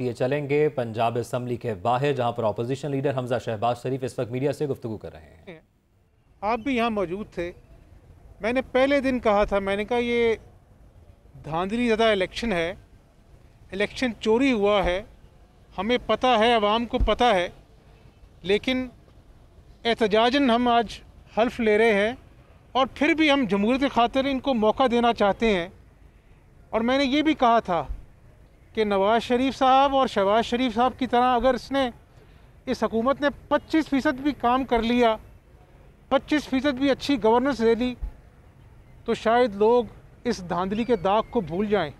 ये चलेंगे पंजाब असम्बली के बाहर जहां पर ऑपोजिशन लीडर हमजा शहबाज शरीफ इस वक्त मीडिया से गुफ्तु कर रहे हैं आप भी यहाँ मौजूद थे मैंने पहले दिन कहा था मैंने कहा ये धांधली ज़्यादा इलेक्शन है इलेक्शन चोरी हुआ है हमें पता है आवाम को पता है लेकिन एहतजाजन हम आज हल्फ ले रहे हैं और फिर भी हम जमहूरत खातर इनको मौका देना चाहते हैं और मैंने ये भी कहा था कि नवाज़ शरीफ साहब और शहबाज शरीफ साहब की तरह अगर इसने इस हकूमत ने 25 फ़ीसद भी काम कर लिया 25 फ़ीसद भी अच्छी गवर्नेंस दे ली तो शायद लोग इस धांधली के दाग को भूल जाएं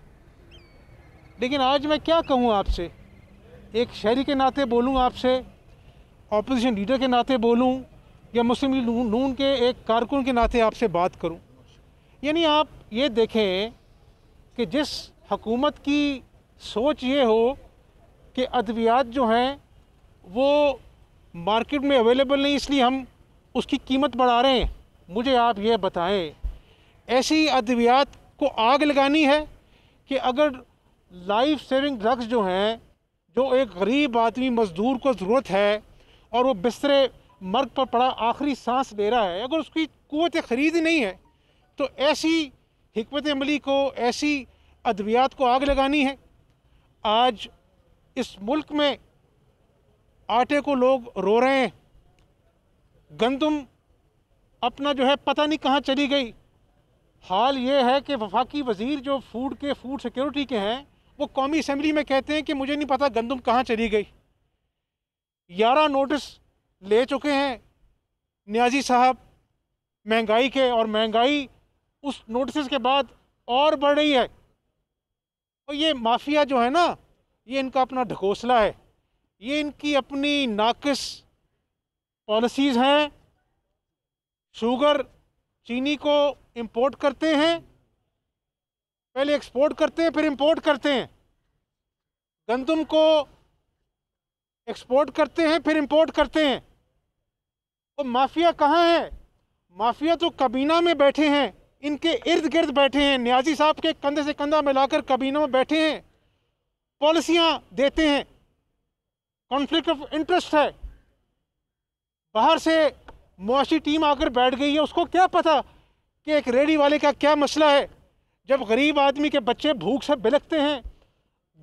लेकिन आज मैं क्या कहूँ आपसे एक शहरी के नाते बोलूँ आपसे अपोजिशन लीडर के नाते बोलूँ या मुस्लिम नून, नून के एक कारकुन के नाते आपसे बात करूँ यानी आप ये देखें कि जिस हकूमत की सोच ये हो कि अद्वियात जो हैं वो मार्केट में अवेलेबल नहीं इसलिए हम उसकी कीमत बढ़ा रहे हैं मुझे आप ये बताएं ऐसी अद्वियात को आग लगानी है कि अगर लाइफ सेविंग ड्रग्स जो हैं जो एक गरीब आदमी मज़दूर को ज़रूरत है और वो बिस्तरे मर्ग पर पड़ा आखिरी सांस ले रहा है अगर उसकी कुत ख़रीद नहीं है तो ऐसी हमत अमली को ऐसी अद्वियात को आग लगानी है आज इस मुल्क में आटे को लोग रो रहे हैं गंदम अपना जो है पता नहीं कहाँ चली गई हाल ये है कि वफाकी वजीर जो फूड के फूड सिक्योरिटी के हैं वो कौमी असम्बली में कहते हैं कि मुझे नहीं पता गंदम कहाँ चली गई ग्यारह नोटिस ले चुके हैं न्याजी साहब महंगाई के और महंगाई उस नोटिस के बाद और बढ़ रही है और ये माफिया जो है ना ये इनका अपना ढकोसला है ये इनकी अपनी नाकस पॉलिसीज़ हैं शुगर चीनी को इंपोर्ट करते हैं पहले एक्सपोर्ट करते हैं फिर इंपोर्ट करते हैं गंदम को एक्सपोर्ट करते हैं फिर इंपोर्ट करते हैं और माफिया कहाँ है माफिया तो कबीना में बैठे हैं इनके इर्द गिर्द बैठे हैं न्याजी साहब के कंधे से कंधा मिलाकर कबीनों में बैठे हैं पॉलिसियां देते हैं कॉन्फ्लिक्ट ऑफ इंटरेस्ट है बाहर से मुआशी टीम आकर बैठ गई है उसको क्या पता कि एक रेडी वाले का क्या मसला है जब गरीब आदमी के बच्चे भूख से बिलकते हैं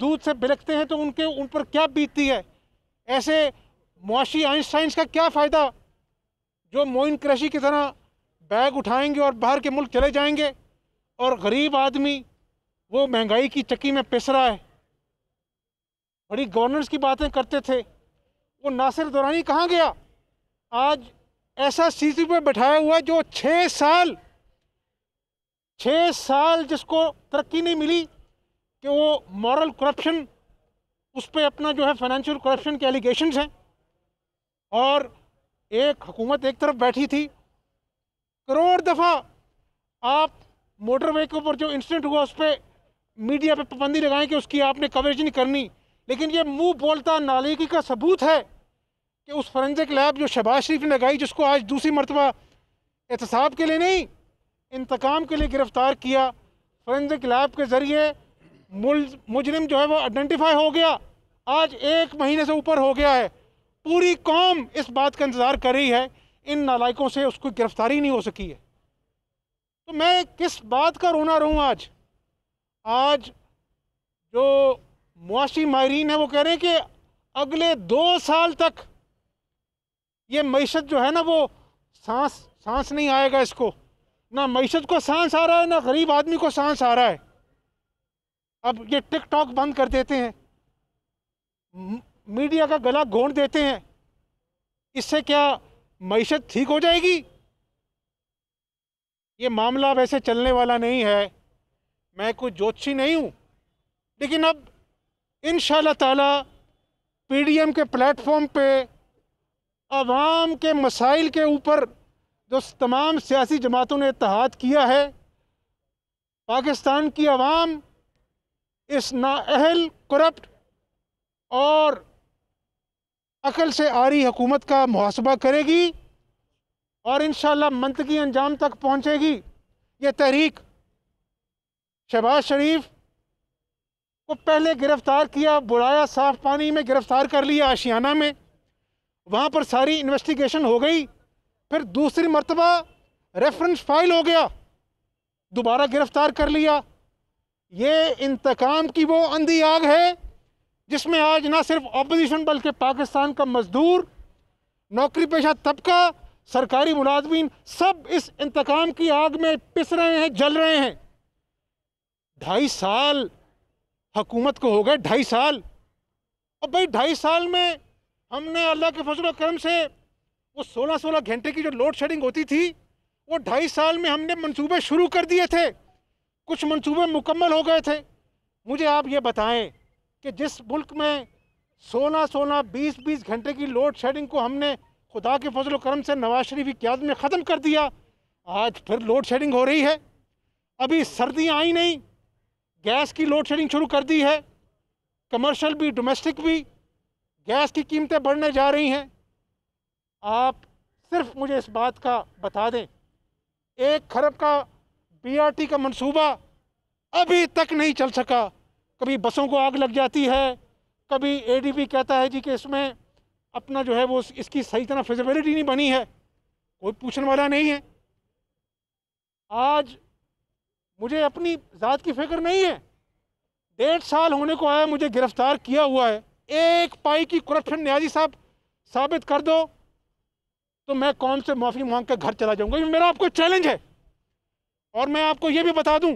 दूध से बिलकते हैं तो उनके उन पर क्या बीतती है ऐसे मुआशी आइंस्टाइंस का क्या फ़ायदा जो मोइन क्रशी की तरह बैग उठाएंगे और बाहर के मुल्क चले जाएंगे और गरीब आदमी वो महंगाई की चक्की में पिस रहा है बड़ी गवर्नेंस की बातें करते थे वो नासिर दौरानी कहाँ गया आज ऐसा सी में बैठाया हुआ जो छः साल छः साल जिसको तरक्की नहीं मिली कि वो मॉरल करप्शन उस पर अपना जो है फाइनेंशियल करप्शन के एलिगेशन हैं और एक हुकूमत एक तरफ बैठी थी करोड़ दफ़ा आप मोटरवे के ऊपर जो इंसिडेंट हुआ उस पर मीडिया पे पाबंदी लगाएं कि उसकी आपने कवरेज नहीं करनी लेकिन ये मुंह बोलता नालेगी का सबूत है कि उस फॉरेंसिक लैब जो शहबाज शरीफ ने लगाई जिसको आज दूसरी मरतबा एहतसाब के लिए नहीं इंतकाम के लिए गिरफ़्तार किया फॉरेंसिक लैब के ज़रिए मुजरिम जो है वो आइडेंटिफाई हो गया आज एक महीने से ऊपर हो गया है पूरी कौम इस बात का इंतज़ार कर रही है इन नालायकों से उसकी गिरफ्तारी नहीं हो सकी है तो मैं किस बात का रोना रहूँ आज आज जो मुआशी माहरीन है वो कह रहे हैं कि अगले दो साल तक ये मीशत जो है ना वो सांस सांस नहीं आएगा इसको ना मीशत को सांस आ रहा है ना गरीब आदमी को सांस आ रहा है अब ये टिकटॉक बंद कर देते हैं मीडिया का गला घोंट देते हैं इससे क्या मीशत ठीक हो जाएगी ये मामला वैसे चलने वाला नहीं है मैं कोई जोशी नहीं हूँ लेकिन अब इन ताला पीडीएम के प्लेटफॉर्म पे आवाम के मसाइल के ऊपर जो तमाम सियासी जमातों ने इतहाद किया है पाकिस्तान की आवाम इस नाअहल करप्ट और अकल से आ रही हुकूमत का मुहासबा करेगी और इन मंतकी अंजाम तक पहुँचेगी ये तहरीक शहबाज शरीफ को पहले गिरफ़्तार किया बुलाया साफ पानी में गिरफ़्तार कर लिया आशियाना में वहाँ पर सारी इन्वेस्टिगेशन हो गई फिर दूसरी मरतबा रेफरेंस फाइल हो गया दोबारा गिरफ़्तार कर लिया ये इंतकाम की वो अंधी आग है जिसमें आज ना सिर्फ अपोजिशन बल्कि पाकिस्तान का मजदूर नौकरी पेशा तबका सरकारी मुलाजमीन सब इस इंतकाम की आग में पिस रहे हैं जल रहे हैं ढाई साल हकूमत को हो गए ढाई साल और भाई ढाई साल में हमने अल्लाह के फजल करम से वो सोलह सोलह घंटे की जो लोड शेडिंग होती थी वो ढाई साल में हमने मंसूबे शुरू कर दिए थे कुछ मंसूबे मुकम्मल हो गए थे मुझे आप ये बताएं कि जिस मुल्क में सोलह सोलह बीस बीस घंटे की लोड शेडिंग को हमने खुदा के फजल करम से नवाज शरीफ की याद में ख़त्म कर दिया आज फिर लोड शेडिंग हो रही है अभी सर्दियाँ आई नहीं गैस की लोड शेडिंग शुरू कर दी है कमर्शल भी डोमेस्टिक भी गैस की कीमतें बढ़ने जा रही हैं आप सिर्फ मुझे इस बात का बता दें एक खरब का बीआरटी का मंसूबा अभी तक नहीं चल सका कभी बसों को आग लग जाती है कभी एडीपी कहता है जी कि इसमें अपना जो है वो इसकी सही तरह फिजिबिलिटी नहीं बनी है कोई पूछने वाला नहीं है आज मुझे अपनी ज़ात की फिक्र नहीं है डेढ़ साल होने को आया मुझे गिरफ्तार किया हुआ है एक पाई की करप्शन न्याजी साहब साबित कर दो तो मैं कौन से माफ़ी मांग कर घर चला जाऊंगा ये मेरा आपको चैलेंज है और मैं आपको ये भी बता दूं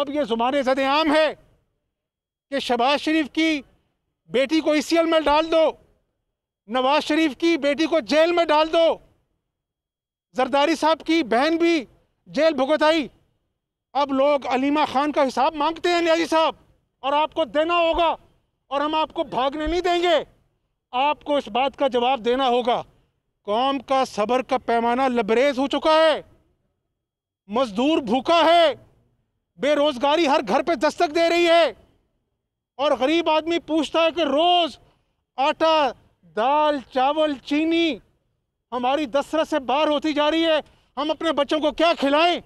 अब ये जुबान जद आम है कि शहबाज शरीफ की बेटी को ई में डाल दो नवाज शरीफ की बेटी को जेल में डाल दो जरदारी साहब की बहन भी जेल भुगत आई अब लोग अलीमा खान का हिसाब मांगते हैं न्याजी साहब और आपको देना होगा और हम आपको भागने नहीं देंगे आपको इस बात का जवाब देना होगा कौम का सब्र का पैमाना लबरेज हो चुका है मजदूर भूखा है बेरोज़गारी हर घर पे दस्तक दे रही है और गरीब आदमी पूछता है कि रोज़ आटा दाल चावल चीनी हमारी दसरत से बाहर होती जा रही है हम अपने बच्चों को क्या खिलाएं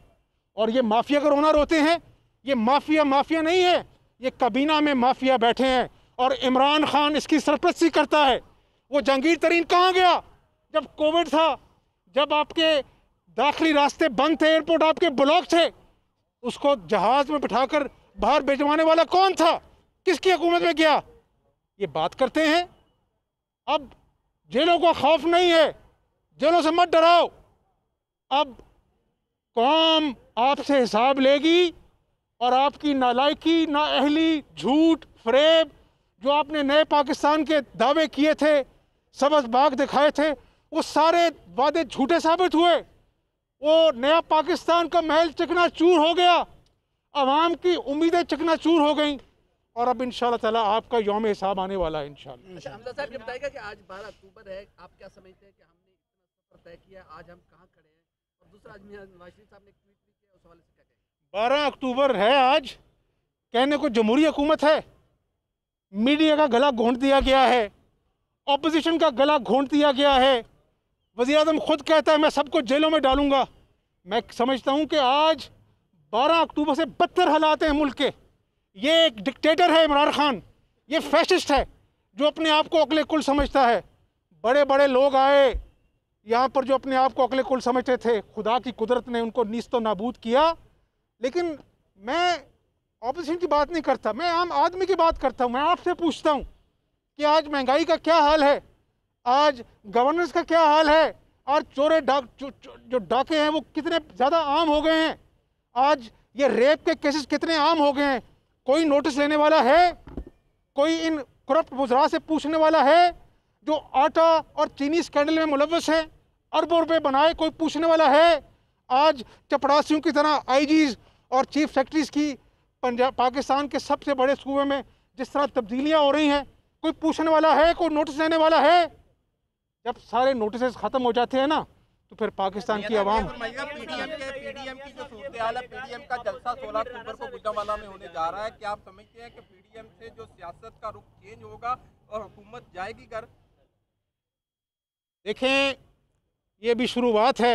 और ये माफिया का रोना रोते हैं ये माफिया माफिया नहीं है ये कबीना में माफिया बैठे हैं और इमरान खान इसकी सरप्रस्ती करता है वो जहांगीर तरीन कहाँ गया जब कोविड था जब आपके दाखिली रास्ते बंद थे एयरपोर्ट आपके ब्लॉक थे उसको जहाज़ में बिठाकर बाहर भिजवाने वाला कौन था किसकी हुकूमत में गया ये बात करते हैं अब जेलों को खौफ नहीं है जेलों से मत डराओ अब कौम आपसे हिसाब लेगी और आपकी नालायकी नाअहली झूठ फरेब जो आपने नए पाकिस्तान के दावे किए थे सबस बाग दिखाए थे वो सारे वादे झूठे साबित हुए वो नया पाकिस्तान का महल चकना चूर हो गया आवाम की उम्मीदें चकना चूर हो गई और अब इन तला आपका योम हिसाब आने वाला है इन अच्छा, साहब ये बताएगा कि आज बारह अक्टूबर है आप क्या समझते हैं कि हमने इतना तय किया आज हम कहाँ खड़े हैं और दूसरा साहब ने ट्वीट भी किया उस हवाले से बारह अक्टूबर है आज कहने को जमहूरी हुकूमत है मीडिया का गला घोंट दिया गया है अपोजिशन का गला घोंट दिया गया है वजी अजम खुद कहता है मैं सबको जेलों में डालूंगा मैं समझता हूँ कि आज बारह अक्टूबर से बदतर हालात हैं मुल्क के ये एक डिक्टेटर है इमरान खान ये फैशिस्ट है जो अपने आप को अगले कुल समझता है बड़े बड़े लोग आए यहाँ पर जो अपने आप को अगले कुल समझते थे खुदा की कुदरत ने उनको नीस्त तो नाबूद किया लेकिन मैं ऑपोजिशन की बात नहीं करता मैं आम आदमी की बात करता हूँ मैं आपसे पूछता हूँ कि आज महंगाई का क्या हाल है आज गवर्नेंस का क्या हाल है आज चोरे डाक चो, जो डाके हैं वो कितने ज़्यादा आम हो गए हैं आज ये रेप के केसेस कितने आम हो गए हैं कोई नोटिस लेने वाला है कोई इन करप्ट बुजरा से पूछने वाला है जो आटा और चीनी स्कैंडल में मुलवस है अरबों रुपये बनाए कोई पूछने वाला है आज चपरासियों की तरह आईजीज और चीफ सेक्रेटरीज की पंजाब पाकिस्तान के सबसे बड़े सूबे में जिस तरह तब्दीलियाँ हो रही हैं कोई पूछने वाला है कोई नोटिस लेने वाला है जब सारे नोटिस ख़त्म हो जाते हैं ना तो फिर पाकिस्तान की आवाम पीडीएम की जो सूरत पीडीएम का जलसा सोलह अक्टूबर को में होने जा रहा है क्या आप समझते हैं कि पीडीएम से जो सियासत का रुख चेंज होगा और हुकूमत जाएगी देखें ये भी शुरुआत है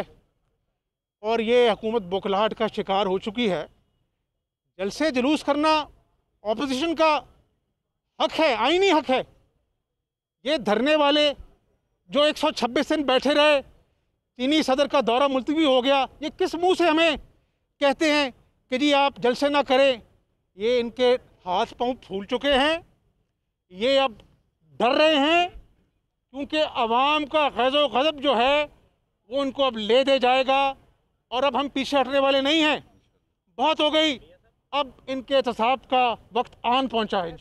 और ये हुकूमत बोखलाहट का शिकार हो चुकी है जलसे जुलूस करना ऑपोजिशन का हक है आइनी हक है ये धरने वाले जो 126 दिन बैठे रहे चीनी सदर का दौरा मुलतवी हो गया ये किस मुंह से हमें कहते हैं कि जी आप जलसे ना करें ये इनके हाथ पांव फूल चुके हैं ये अब डर रहे हैं क्योंकि आवाम का गज़ो गज़ब जो है वो उनको अब ले दे जाएगा और अब हम पीछे हटने वाले नहीं हैं बहुत हो गई अब इनके एहतसाब का वक्त आन पहुंचा है इन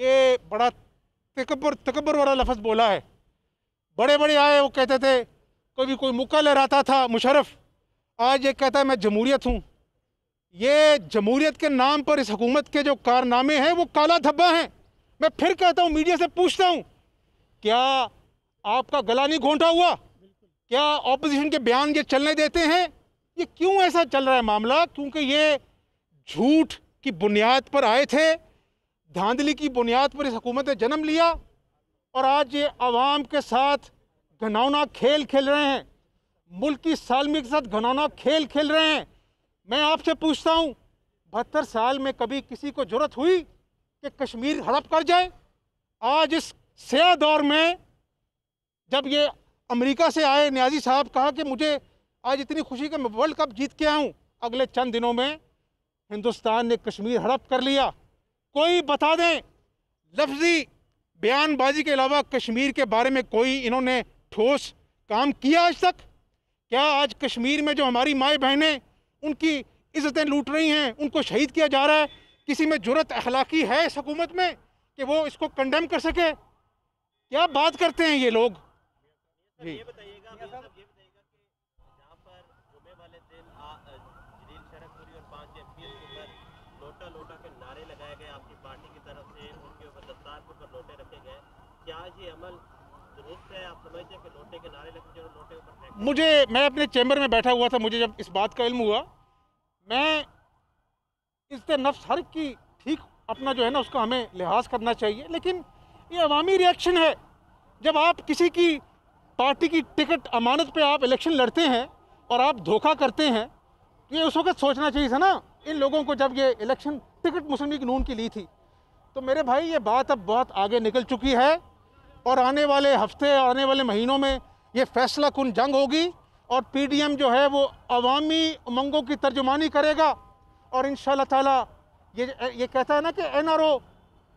ये बड़ा तकबर तकबर वाला लफ्ज़ बोला है बड़े बड़े आए वो कहते थे कभी कोई मुक्का लहराता था मुशरफ आज ये कहता है मैं जमहूरियत हूँ ये जमहूरियत के नाम पर इस हकूमत के जो कारनामे हैं वो काला धब्बा हैं मैं फिर कहता हूँ मीडिया से पूछता हूँ क्या आपका गला नहीं घोंटा हुआ क्या ऑपोजिशन के बयान ये चलने देते हैं ये क्यों ऐसा चल रहा है मामला क्योंकि ये झूठ की बुनियाद पर आए थे धांधली की बुनियाद पर इस हुकूमत ने जन्म लिया और आज ये आवाम के साथ घनौना खेल खेल रहे हैं मुल्क की सालमी के साथ घनौना खेल खेल रहे हैं मैं आपसे पूछता हूँ बहत्तर साल में कभी किसी को जरूरत हुई कि कश्मीर हड़प कर जाए आज इस सया दौर में जब ये अमेरिका से आए न्याजी साहब कहा कि मुझे आज इतनी खुशी कि मैं वर्ल्ड कप जीत के आऊँ अगले चंद दिनों में हिंदुस्तान ने कश्मीर हड़प कर लिया कोई बता दें लफ्जी बयानबाजी के अलावा कश्मीर के बारे में कोई इन्होंने ठोस काम किया आज तक क्या आज कश्मीर में जो हमारी माएँ बहनें उनकी इज्जतें लूट रही हैं उनको शहीद किया जा रहा है किसी में जरूरत अखलाकी है इस हकूमत में कि वो इसको कंडेम कर सके क्या बात करते हैं ये लोग जी मुझे मैं अपने चैम्बर में बैठा हुआ था मुझे जब इस बात का इल्म हुआ मैं इस नफ्स हर की ठीक अपना जो है ना उसका हमें लिहाज करना चाहिए लेकिन ये अवामी रिएक्शन है जब आप किसी की पार्टी की टिकट अमानत पे आप इलेक्शन लड़ते हैं और आप धोखा करते हैं तो ये उस वक्त सोचना चाहिए था ना इन लोगों को जब ये इलेक्शन टिकट मुस्लिम लीग नून की ली थी तो मेरे भाई ये बात अब बहुत आगे निकल चुकी है और आने वाले हफ्ते आने वाले महीनों में ये फैसला कन जंग होगी और पीडीएम जो है वो अवामी उमंगों की तर्जुमानी करेगा और इन ताला ये ये कहता है ना कि एनआरओ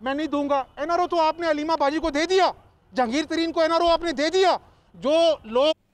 मैं नहीं दूंगा एनआरओ तो आपने अलीमा बाजी को दे दिया जहांगीर तरीन को एनआरओ आपने दे दिया जो लोग